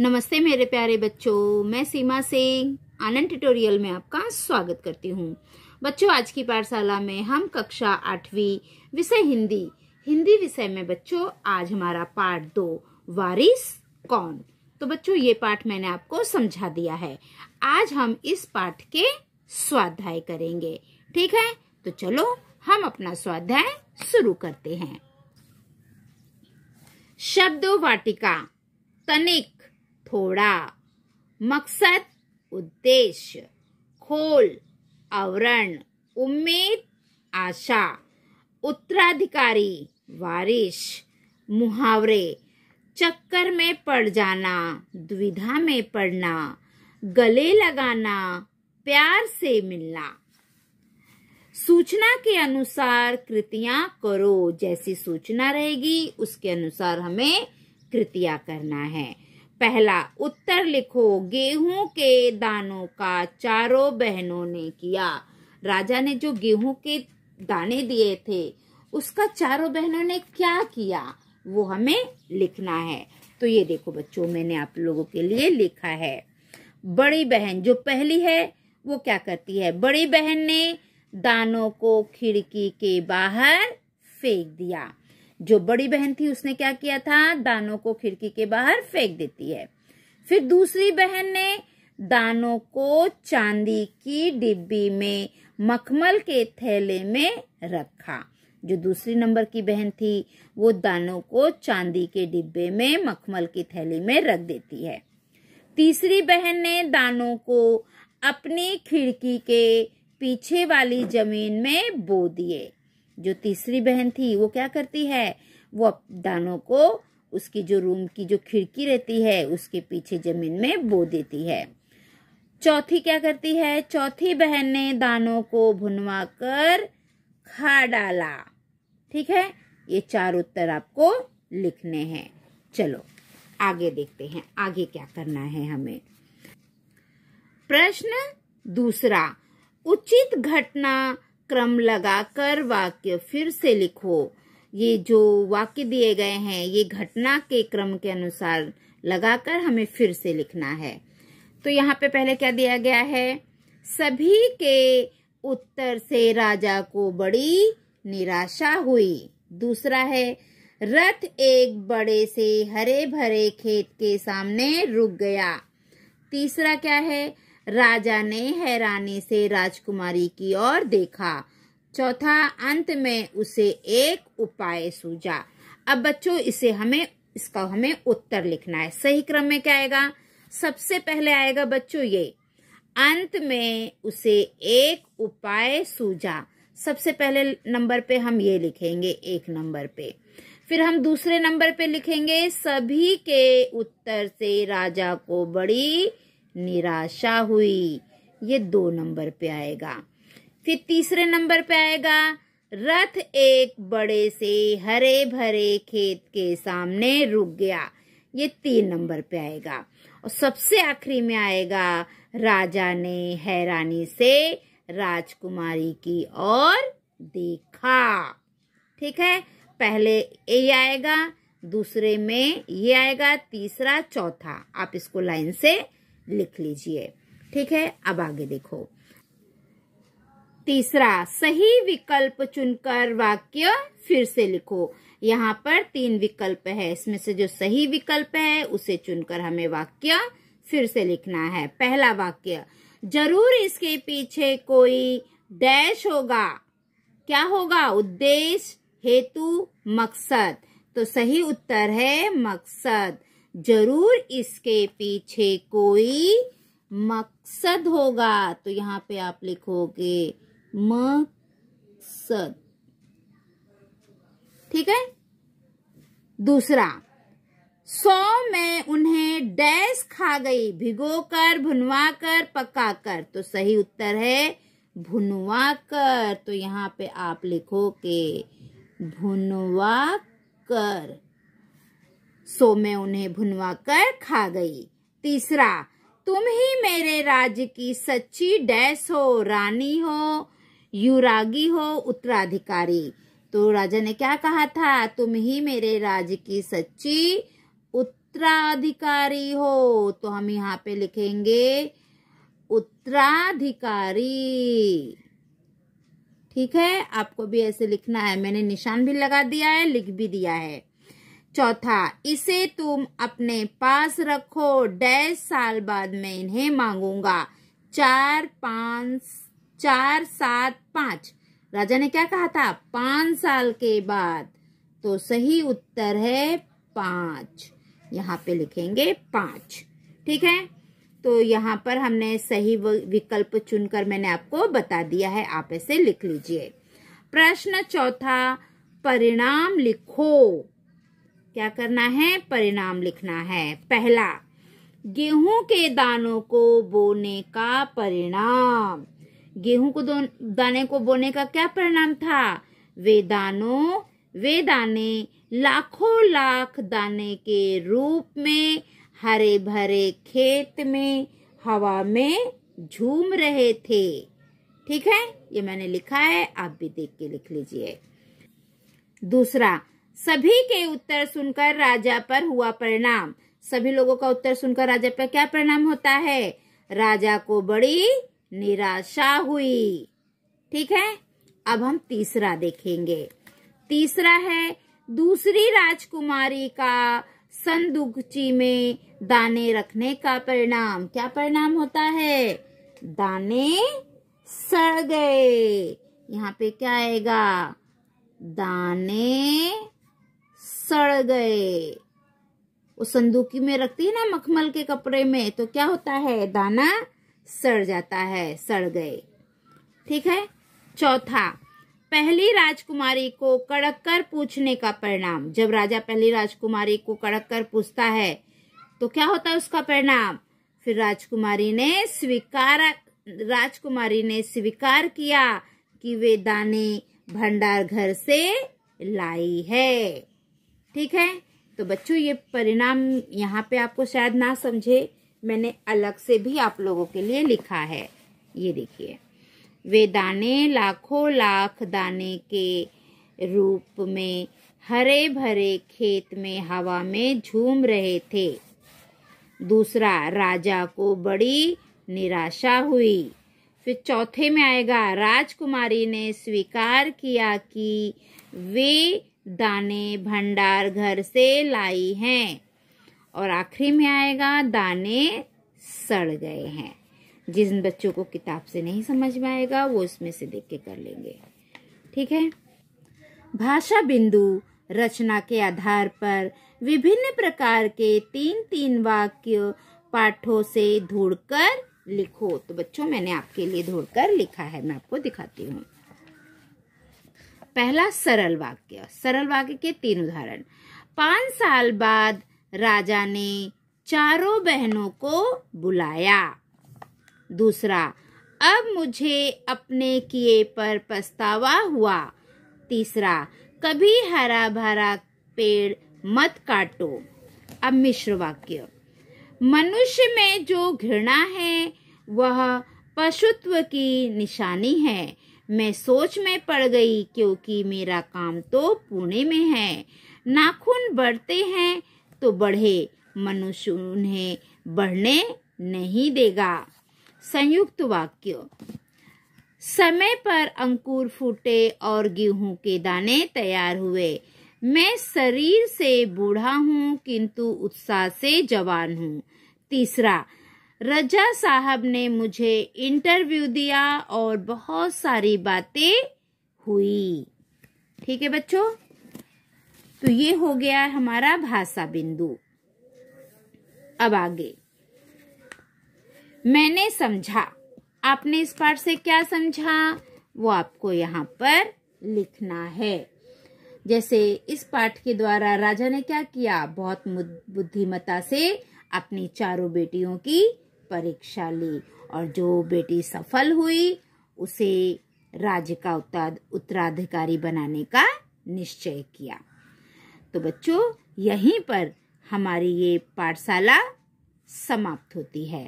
नमस्ते मेरे प्यारे बच्चों मैं सीमा सिंह आनंद ट्यूटोरियल में आपका स्वागत करती हूँ बच्चों आज की पाठशाला में हम कक्षा आठवीं विषय हिंदी हिंदी विषय में बच्चों आज हमारा पाठ दो वारिस कौन तो बच्चों ये पाठ मैंने आपको समझा दिया है आज हम इस पाठ के स्वाध्याय करेंगे ठीक है तो चलो हम अपना स्वाध्याय शुरू करते हैं शब्दों वाटिका तनिक थोड़ा मकसद उद्देश्य खोल आवरण उम्मीद आशा उत्तराधिकारी वारिश मुहावरे चक्कर में पड़ जाना द्विधा में पड़ना गले लगाना प्यार से मिलना सूचना के अनुसार कृतियां करो जैसी सूचना रहेगी उसके अनुसार हमें कृतियां करना है पहला उत्तर लिखो गेहूं के दानों का चारों बहनों ने किया राजा ने जो गेहूं के दाने दिए थे उसका चारों बहनों ने क्या किया वो हमें लिखना है तो ये देखो बच्चों मैंने आप लोगों के लिए लिखा है बड़ी बहन जो पहली है वो क्या करती है बड़ी बहन ने दानों को खिड़की के बाहर फेंक दिया जो बड़ी बहन थी उसने क्या किया था दानों को खिड़की के बाहर फेंक देती है फिर दूसरी बहन ने दानों को चांदी की डिब्बी में मखमल के थैले में रखा जो दूसरी नंबर की बहन थी वो दानों को चांदी के डिब्बे में मखमल की थैली में रख देती है तीसरी बहन ने दानों को अपनी खिड़की के पीछे वाली जमीन में बो दिए जो तीसरी बहन थी वो क्या करती है वो दानों को उसकी जो रूम की जो खिड़की रहती है उसके पीछे जमीन में बो देती है चौथी क्या करती है चौथी बहन ने दानों को भुनवा कर खा डाला ठीक है ये चार उत्तर आपको लिखने हैं चलो आगे देखते हैं आगे क्या करना है हमें प्रश्न दूसरा उचित घटना क्रम लगाकर वाक्य फिर से लिखो ये जो वाक्य दिए गए हैं ये घटना के क्रम के अनुसार लगाकर हमें फिर से लिखना है तो यहाँ पे पहले क्या दिया गया है सभी के उत्तर से राजा को बड़ी निराशा हुई दूसरा है रथ एक बड़े से हरे भरे खेत के सामने रुक गया तीसरा क्या है राजा ने हैरानी से राजकुमारी की ओर देखा चौथा अंत में उसे एक उपाय सूझा अब बच्चों इसे हमें इसका हमें उत्तर लिखना है सही क्रम में क्या आएगा सबसे पहले आएगा बच्चों ये अंत में उसे एक उपाय सूझा सबसे पहले नंबर पे हम ये लिखेंगे एक नंबर पे फिर हम दूसरे नंबर पे लिखेंगे सभी के उत्तर से राजा को बड़ी निराशा हुई ये दो नंबर पे आएगा फिर तीसरे नंबर पे आएगा रथ एक बड़े से हरे भरे खेत के सामने रुक गया ये तीन नंबर पे आएगा और सबसे आखिरी में आएगा राजा ने हैरानी से राजकुमारी की ओर देखा ठीक है पहले ये आएगा दूसरे में ये आएगा तीसरा चौथा आप इसको लाइन से लिख लीजिए ठीक है अब आगे देखो तीसरा सही विकल्प चुनकर वाक्य फिर से लिखो यहाँ पर तीन विकल्प है इसमें से जो सही विकल्प है उसे चुनकर हमें वाक्य फिर से लिखना है पहला वाक्य जरूर इसके पीछे कोई डैश होगा क्या होगा उद्देश्य हेतु मकसद तो सही उत्तर है मकसद जरूर इसके पीछे कोई मकसद होगा तो यहाँ पे आप लिखोगे मकसद ठीक है दूसरा सौ में उन्हें डैश खा गई भिगो कर भुनवा कर पका कर तो सही उत्तर है भुनवा कर तो यहाँ पे आप लिखोगे भुनवा कर सो मैं उन्हें भुनवा कर खा गई तीसरा तुम ही मेरे राज्य की सच्ची डैस हो रानी हो युरागी हो उत्तराधिकारी तो राजा ने क्या कहा था तुम ही मेरे राज्य की सच्ची उत्तराधिकारी हो तो हम यहाँ पे लिखेंगे उत्तराधिकारी ठीक है आपको भी ऐसे लिखना है मैंने निशान भी लगा दिया है लिख भी दिया है चौथा इसे तुम अपने पास रखो डेढ़ साल बाद मैं इन्हें मांगूंगा चार पाँच चार सात पांच राजा ने क्या कहा था पांच साल के बाद तो सही उत्तर है पांच यहाँ पे लिखेंगे पांच ठीक है तो यहाँ पर हमने सही विकल्प चुनकर मैंने आपको बता दिया है आप ऐसे लिख लीजिए प्रश्न चौथा परिणाम लिखो क्या करना है परिणाम लिखना है पहला गेहूं के दानों को बोने का परिणाम गेहूं को दाने को बोने का क्या परिणाम था वे दानों वे दाने लाखों लाख दाने के रूप में हरे भरे खेत में हवा में झूम रहे थे ठीक है ये मैंने लिखा है आप भी देख के लिख लीजिए दूसरा सभी के उत्तर सुनकर राजा पर हुआ परिणाम सभी लोगों का उत्तर सुनकर राजा पर क्या परिणाम होता है राजा को बड़ी निराशा हुई ठीक है अब हम तीसरा देखेंगे तीसरा है दूसरी राजकुमारी का संदुगची में दाने रखने का परिणाम क्या परिणाम होता है दाने सड़ गए यहाँ पे क्या आएगा दाने सड़ गए वो संदूकी में रखती है ना मखमल के कपड़े में तो क्या होता है दाना सड़ जाता है सड़ गए ठीक है चौथा पहली राजकुमारी को कड़क कर पूछने का परिणाम जब राजा पहली राजकुमारी को कड़क कर पूछता है तो क्या होता है उसका परिणाम फिर राजकुमारी ने स्वीकार राजकुमारी ने स्वीकार किया कि वे दाने भंडार घर से लाई है ठीक है तो बच्चों ये परिणाम यहाँ पे आपको शायद ना समझे मैंने अलग से भी आप लोगों के लिए लिखा है ये देखिए वे दाने लाखों लाख दाने के रूप में हरे भरे खेत में हवा में झूम रहे थे दूसरा राजा को बड़ी निराशा हुई फिर चौथे में आएगा राजकुमारी ने स्वीकार किया कि वे दाने भंडार घर से लाई हैं और आखिरी में आएगा दाने सड़ गए हैं जिन बच्चों को किताब से नहीं समझ में आएगा वो इसमें से देख के कर लेंगे ठीक है भाषा बिंदु रचना के आधार पर विभिन्न प्रकार के तीन तीन वाक्य पाठों से ढूंढकर लिखो तो बच्चों मैंने आपके लिए ढूंढकर लिखा है मैं आपको दिखाती हूँ पहला सरल वाक्य सरल वाक्य के तीन उदाहरण पांच साल बाद राजा ने चारों बहनों को बुलाया दूसरा अब मुझे अपने किए पर पछतावा हुआ तीसरा कभी हरा भरा पेड़ मत काटो अब मिश्र वाक्य मनुष्य में जो घृणा है वह पशुत्व की निशानी है मैं सोच में पड़ गई क्योंकि मेरा काम तो पुणे में है नाखून बढ़ते हैं तो बढ़े मनुष्य उन्हें बढ़ने नहीं देगा संयुक्त वाक्य समय पर अंकुर फूटे और गेहूं के दाने तैयार हुए मैं शरीर से बूढ़ा हूँ किंतु उत्साह से जवान हूँ तीसरा रजा साहब ने मुझे इंटरव्यू दिया और बहुत सारी बातें हुई ठीक है बच्चों तो ये हो गया हमारा भाषा बिंदु अब आगे मैंने समझा आपने इस पाठ से क्या समझा वो आपको यहाँ पर लिखना है जैसे इस पाठ के द्वारा राजा ने क्या किया बहुत बुद्धिमता से अपनी चारों बेटियों की परीक्षा ली और जो बेटी सफल हुई उसे राज्य का उत्तराधिकारी बनाने का निश्चय किया तो बच्चों यहीं पर हमारी ये पाठशाला समाप्त होती है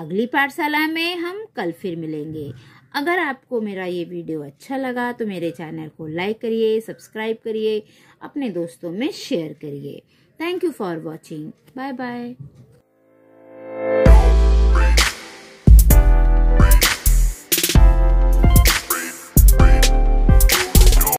अगली पाठशाला में हम कल फिर मिलेंगे अगर आपको मेरा ये वीडियो अच्छा लगा तो मेरे चैनल को लाइक करिए सब्सक्राइब करिए अपने दोस्तों में शेयर करिए thank you for watching bye bye